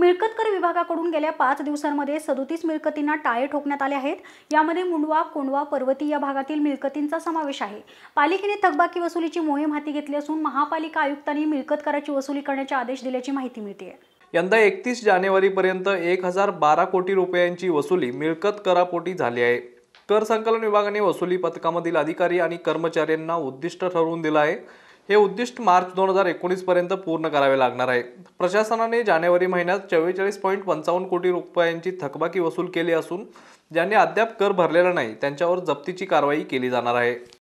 कर विभागाकडून गेल्या पाच दिवसांमध्ये सदोतीस मिळकतींना टाळे ठोकण्यात आले आहेत यामध्ये मुंडवा कोंडवा पर्वती या भागातील मिळकतींचा समावेश आहे पालिकेने थकबाकी वसुलीची मोहीम हाती घेतली असून महापालिका आयुक्तांनी मिळकत कराची वसुली करण्याचे आदेश दिल्याची माहिती मिळते यंदा एकतीस जानेवारीपर्यंत एक हजार बारा कोटी रुपयांची वसुली मिळकत करापोटी झाली आहे कर संकलन विभागाने वसुली पथकामधील अधिकारी आणि कर्मचाऱ्यांना उद्दिष्ट ठरवून दिलं आहे हे उद्दिष्ट मार्च दोन हजार एकोणीसपर्यंत पूर्ण करावे लागणार आहे प्रशासनाने जानेवारी महिन्यात चव्वेचाळीस पॉईंट पंचावन्न कोटी रुपयांची थकबाकी वसूल केली असून ज्यांनी अद्याप कर भरलेला नाही त्यांच्यावर जप्तीची कारवाई केली जाणार आहे